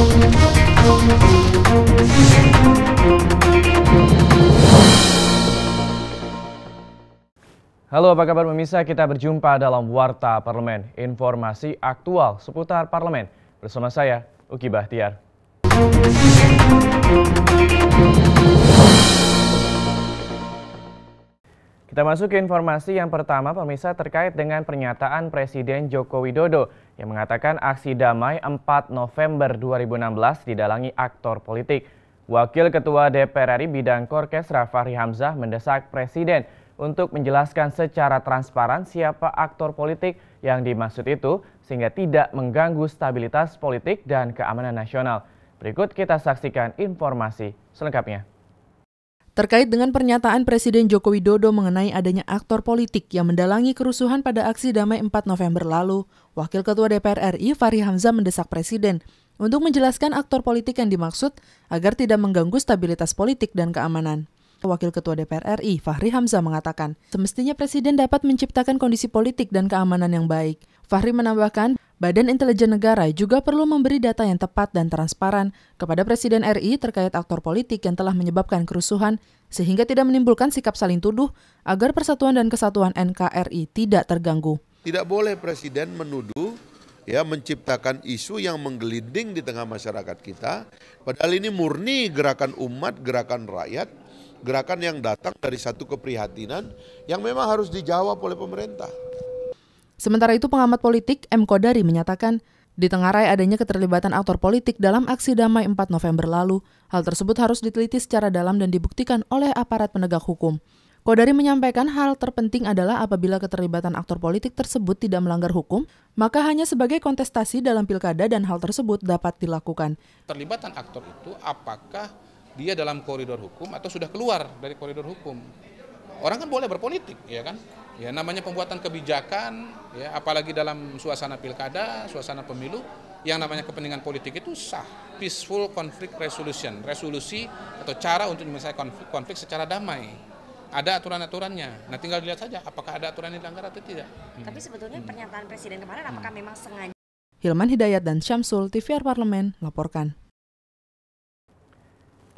Halo apa kabar pemirsa, kita berjumpa dalam Warta Parlemen, informasi aktual seputar parlemen. Bersama saya, Uki Bahtiar. Kita masuk ke informasi yang pertama pemirsa terkait dengan pernyataan Presiden Joko Widodo yang mengatakan aksi damai 4 November 2016 didalangi aktor politik. Wakil Ketua DPR RI bidang Korkes Rafari Hamzah mendesak Presiden untuk menjelaskan secara transparan siapa aktor politik yang dimaksud itu sehingga tidak mengganggu stabilitas politik dan keamanan nasional. Berikut kita saksikan informasi selengkapnya. Terkait dengan pernyataan Presiden Joko Widodo mengenai adanya aktor politik yang mendalangi kerusuhan pada aksi damai 4 November lalu, Wakil Ketua DPR RI Fahri Hamzah mendesak Presiden untuk menjelaskan aktor politik yang dimaksud agar tidak mengganggu stabilitas politik dan keamanan. Wakil Ketua DPR RI Fahri Hamzah mengatakan, semestinya Presiden dapat menciptakan kondisi politik dan keamanan yang baik. Fahri menambahkan, Badan Intelijen Negara juga perlu memberi data yang tepat dan transparan kepada Presiden RI terkait aktor politik yang telah menyebabkan kerusuhan sehingga tidak menimbulkan sikap saling tuduh agar persatuan dan kesatuan NKRI tidak terganggu. Tidak boleh Presiden menuduh ya menciptakan isu yang menggelinding di tengah masyarakat kita padahal ini murni gerakan umat, gerakan rakyat, gerakan yang datang dari satu keprihatinan yang memang harus dijawab oleh pemerintah. Sementara itu pengamat politik M. Kodari menyatakan, di tengah adanya keterlibatan aktor politik dalam aksi damai 4 November lalu, hal tersebut harus diteliti secara dalam dan dibuktikan oleh aparat penegak hukum. Kodari menyampaikan hal terpenting adalah apabila keterlibatan aktor politik tersebut tidak melanggar hukum, maka hanya sebagai kontestasi dalam pilkada dan hal tersebut dapat dilakukan. Terlibatan aktor itu apakah dia dalam koridor hukum atau sudah keluar dari koridor hukum? Orang kan boleh berpolitik, ya kan? Ya namanya pembuatan kebijakan, ya apalagi dalam suasana pilkada, suasana pemilu, yang namanya kepentingan politik itu sah. Peaceful conflict resolution, resolusi atau cara untuk menyelesaikan konflik, konflik secara damai ada aturan-aturannya. Nah, tinggal dilihat saja apakah ada aturan yang dilanggar atau tidak. Hmm. Tapi sebetulnya pernyataan Presiden kemarin apakah hmm. memang sengaja? Hilman Hidayat dan Syamsul, TVR Parlemen, laporkan.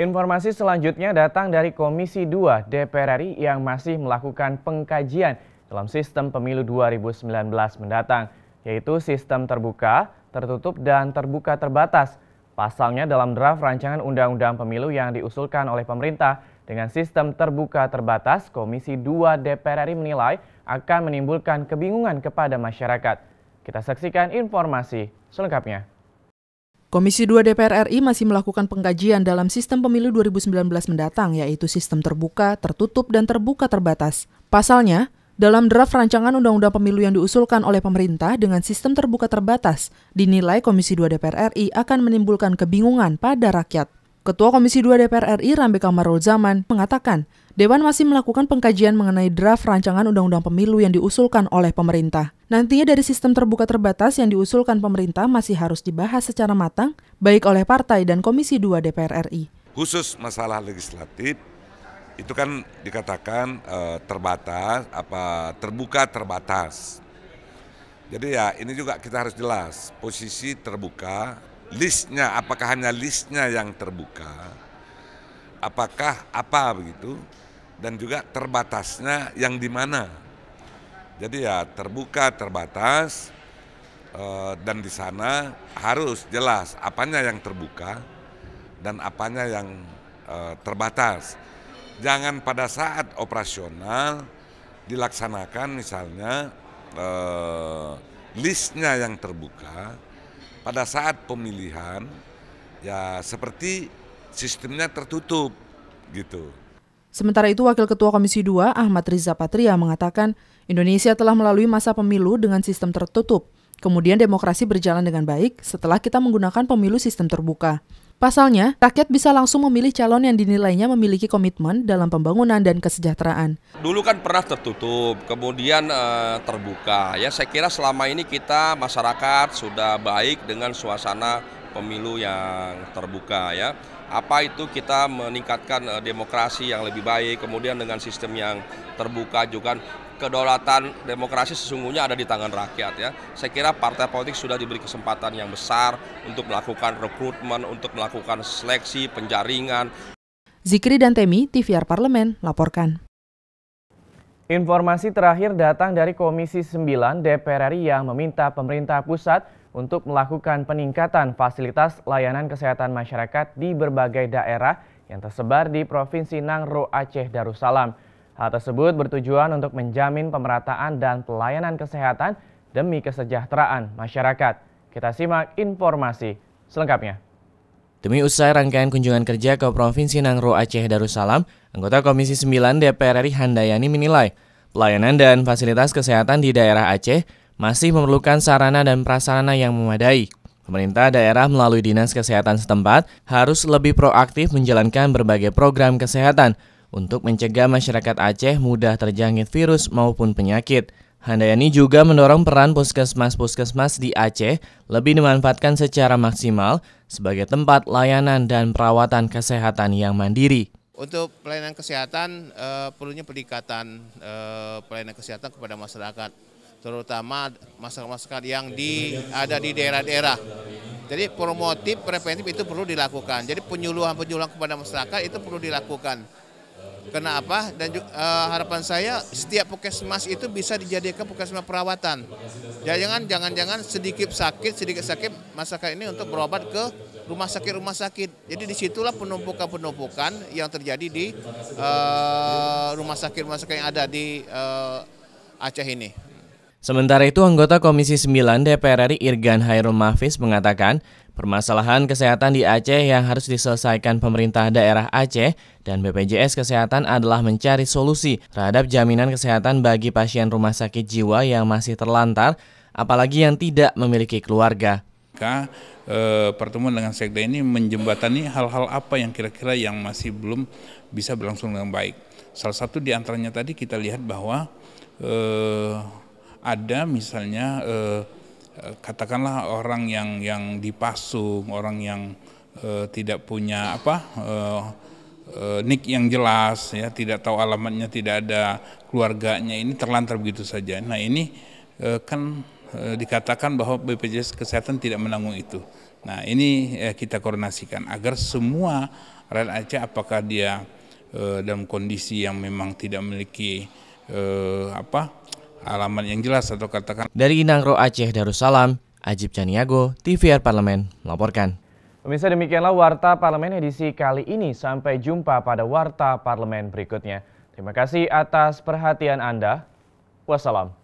Informasi selanjutnya datang dari Komisi 2 DPR RI yang masih melakukan pengkajian dalam sistem pemilu 2019 mendatang, yaitu sistem terbuka, tertutup, dan terbuka terbatas. Pasalnya dalam draft rancangan Undang-Undang Pemilu yang diusulkan oleh pemerintah dengan sistem terbuka terbatas, Komisi 2 DPR RI menilai akan menimbulkan kebingungan kepada masyarakat. Kita saksikan informasi selengkapnya. Komisi 2 DPR RI masih melakukan pengkajian dalam sistem pemilu 2019 mendatang, yaitu sistem terbuka, tertutup, dan terbuka terbatas. Pasalnya, dalam draft rancangan Undang-Undang Pemilu yang diusulkan oleh pemerintah dengan sistem terbuka terbatas, dinilai Komisi 2 DPR RI akan menimbulkan kebingungan pada rakyat. Ketua Komisi 2 DPR RI Rambe Kamarul Zaman mengatakan, Dewan masih melakukan pengkajian mengenai draft rancangan undang-undang pemilu yang diusulkan oleh pemerintah. Nantinya dari sistem terbuka terbatas yang diusulkan pemerintah masih harus dibahas secara matang baik oleh partai dan Komisi 2 DPR RI. Khusus masalah legislatif itu kan dikatakan e, terbatas apa terbuka terbatas. Jadi ya ini juga kita harus jelas posisi terbuka, listnya apakah hanya listnya yang terbuka apakah apa begitu dan juga terbatasnya yang di mana. Jadi ya terbuka, terbatas eh, dan di sana harus jelas apanya yang terbuka dan apanya yang eh, terbatas. Jangan pada saat operasional dilaksanakan misalnya eh, listnya yang terbuka pada saat pemilihan ya seperti sistemnya tertutup gitu. Sementara itu Wakil Ketua Komisi 2 Ahmad Riza Patria mengatakan Indonesia telah melalui masa pemilu dengan sistem tertutup. Kemudian demokrasi berjalan dengan baik setelah kita menggunakan pemilu sistem terbuka. Pasalnya, rakyat bisa langsung memilih calon yang dinilainya memiliki komitmen dalam pembangunan dan kesejahteraan. Dulu kan pernah tertutup, kemudian e, terbuka. Ya, saya kira selama ini kita masyarakat sudah baik dengan suasana pemilu yang terbuka ya. Apa itu kita meningkatkan eh, demokrasi yang lebih baik, kemudian dengan sistem yang terbuka juga kedaulatan demokrasi sesungguhnya ada di tangan rakyat ya. Saya kira partai politik sudah diberi kesempatan yang besar untuk melakukan rekrutmen, untuk melakukan seleksi, penjaringan. Zikri dan Temi, TVR Parlemen, laporkan. Informasi terakhir datang dari Komisi 9 DPR RI yang meminta pemerintah pusat untuk melakukan peningkatan fasilitas layanan kesehatan masyarakat di berbagai daerah yang tersebar di Provinsi Nangro Aceh Darussalam. Hal tersebut bertujuan untuk menjamin pemerataan dan pelayanan kesehatan demi kesejahteraan masyarakat. Kita simak informasi selengkapnya. Demi usai rangkaian kunjungan kerja ke Provinsi Nangro Aceh Darussalam, anggota Komisi 9 DPR RI Handayani menilai pelayanan dan fasilitas kesehatan di daerah Aceh masih memerlukan sarana dan prasarana yang memadai. Pemerintah daerah melalui Dinas Kesehatan setempat harus lebih proaktif menjalankan berbagai program kesehatan untuk mencegah masyarakat Aceh mudah terjangkit virus maupun penyakit. Handayani juga mendorong peran puskesmas-puskesmas di Aceh lebih dimanfaatkan secara maksimal sebagai tempat layanan dan perawatan kesehatan yang mandiri. Untuk pelayanan kesehatan, eh, perlunya peningkatan eh, pelayanan kesehatan kepada masyarakat terutama masyarakat-masyarakat yang di ada di daerah-daerah. Jadi promotif preventif itu perlu dilakukan. Jadi penyuluhan-penyuluhan kepada masyarakat itu perlu dilakukan. apa? Dan juga, uh, eh, harapan saya setiap puskesmas itu bisa dijadikan puskesmas perawatan. Ya, jangan jangan jangan sedikit sakit sedikit sakit masyarakat ini untuk berobat ke rumah sakit rumah sakit. Jadi disitulah penumpukan penumpukan yang terjadi di uh, rumah sakit rumah sakit yang ada di uh, Aceh ini. Sementara itu, anggota Komisi 9 DPR RI Irgan Hairul Mahfiz mengatakan, permasalahan kesehatan di Aceh yang harus diselesaikan pemerintah daerah Aceh dan BPJS Kesehatan adalah mencari solusi terhadap jaminan kesehatan bagi pasien rumah sakit jiwa yang masih terlantar, apalagi yang tidak memiliki keluarga. Maka e, pertemuan dengan sekda ini menjembatani hal-hal apa yang kira-kira yang masih belum bisa berlangsung dengan baik. Salah satu di antaranya tadi kita lihat bahwa e, ada misalnya eh, katakanlah orang yang yang dipasung, orang yang eh, tidak punya apa eh, eh, nick yang jelas ya, tidak tahu alamatnya, tidak ada keluarganya ini terlantar begitu saja. Nah, ini eh, kan eh, dikatakan bahwa BPJS kesehatan tidak menanggung itu. Nah, ini eh, kita koordinasikan agar semua rakyat Aceh apakah dia eh, dalam kondisi yang memang tidak memiliki eh, apa alamat yang jelas atau katakan. Dari Inangro Aceh Darussalam, Ajib Caniago, TVR Parlemen melaporkan. Pemirsa demikianlah Warta Parlemen edisi kali ini. Sampai jumpa pada Warta Parlemen berikutnya. Terima kasih atas perhatian Anda. Wassalam.